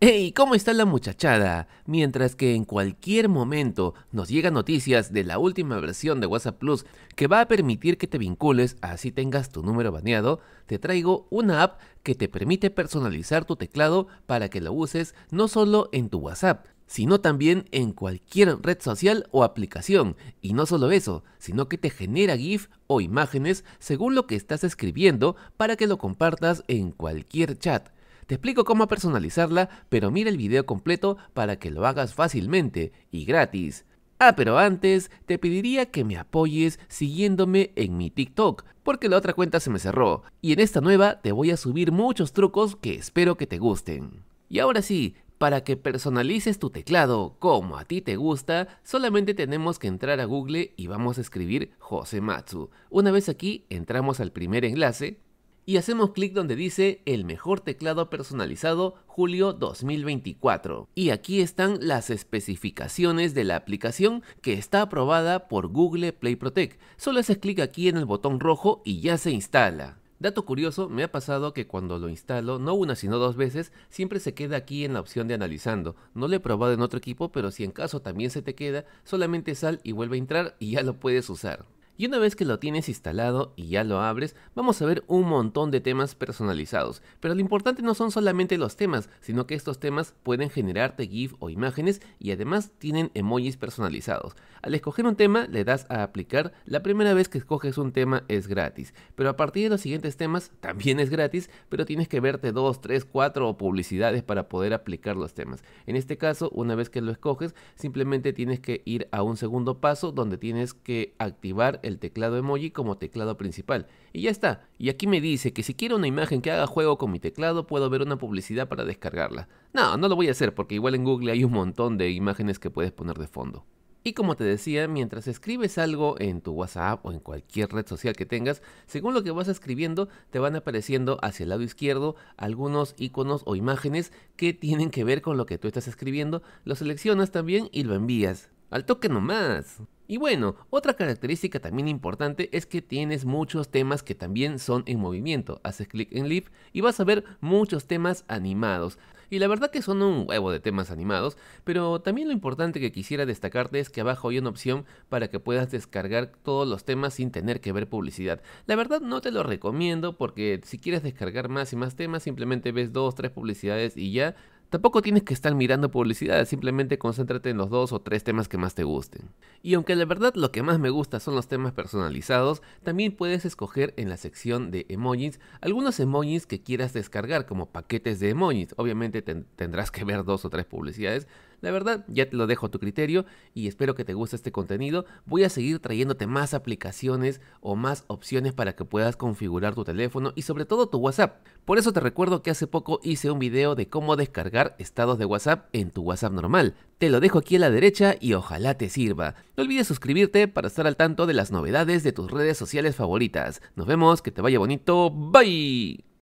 ¡Hey! ¿Cómo está la muchachada? Mientras que en cualquier momento nos llegan noticias de la última versión de WhatsApp Plus que va a permitir que te vincules así tengas tu número baneado, te traigo una app que te permite personalizar tu teclado para que lo uses no solo en tu WhatsApp, sino también en cualquier red social o aplicación. Y no solo eso, sino que te genera GIF o imágenes según lo que estás escribiendo para que lo compartas en cualquier chat. Te explico cómo personalizarla, pero mira el video completo para que lo hagas fácilmente y gratis. Ah, pero antes te pediría que me apoyes siguiéndome en mi TikTok, porque la otra cuenta se me cerró, y en esta nueva te voy a subir muchos trucos que espero que te gusten. Y ahora sí, para que personalices tu teclado como a ti te gusta, solamente tenemos que entrar a Google y vamos a escribir Jose Matsu. Una vez aquí, entramos al primer enlace, y hacemos clic donde dice el mejor teclado personalizado julio 2024. Y aquí están las especificaciones de la aplicación que está aprobada por Google Play Protect. Solo haces clic aquí en el botón rojo y ya se instala. Dato curioso, me ha pasado que cuando lo instalo, no una sino dos veces, siempre se queda aquí en la opción de analizando. No lo he probado en otro equipo, pero si en caso también se te queda, solamente sal y vuelve a entrar y ya lo puedes usar. Y una vez que lo tienes instalado y ya lo abres, vamos a ver un montón de temas personalizados. Pero lo importante no son solamente los temas, sino que estos temas pueden generarte GIF o imágenes y además tienen emojis personalizados. Al escoger un tema le das a aplicar, la primera vez que escoges un tema es gratis, pero a partir de los siguientes temas también es gratis, pero tienes que verte 2, 3, 4 o publicidades para poder aplicar los temas. En este caso, una vez que lo escoges, simplemente tienes que ir a un segundo paso donde tienes que activar el teclado emoji como teclado principal. Y ya está. Y aquí me dice que si quiero una imagen que haga juego con mi teclado, puedo ver una publicidad para descargarla. No, no lo voy a hacer porque igual en Google hay un montón de imágenes que puedes poner de fondo. Y como te decía, mientras escribes algo en tu WhatsApp o en cualquier red social que tengas, según lo que vas escribiendo, te van apareciendo hacia el lado izquierdo algunos iconos o imágenes que tienen que ver con lo que tú estás escribiendo, lo seleccionas también y lo envías. Al toque nomás. Y bueno, otra característica también importante es que tienes muchos temas que también son en movimiento. Haces clic en Live y vas a ver muchos temas animados. Y la verdad que son un huevo de temas animados, pero también lo importante que quisiera destacarte es que abajo hay una opción para que puedas descargar todos los temas sin tener que ver publicidad. La verdad no te lo recomiendo porque si quieres descargar más y más temas simplemente ves dos, tres publicidades y ya. Tampoco tienes que estar mirando publicidad, simplemente concéntrate en los dos o tres temas que más te gusten. Y aunque la verdad lo que más me gusta son los temas personalizados, también puedes escoger en la sección de emojis algunos emojis que quieras descargar como paquetes de emojis. Obviamente tendrás que ver dos o tres publicidades, la verdad, ya te lo dejo a tu criterio y espero que te guste este contenido. Voy a seguir trayéndote más aplicaciones o más opciones para que puedas configurar tu teléfono y sobre todo tu WhatsApp. Por eso te recuerdo que hace poco hice un video de cómo descargar estados de WhatsApp en tu WhatsApp normal. Te lo dejo aquí a la derecha y ojalá te sirva. No olvides suscribirte para estar al tanto de las novedades de tus redes sociales favoritas. Nos vemos, que te vaya bonito. Bye.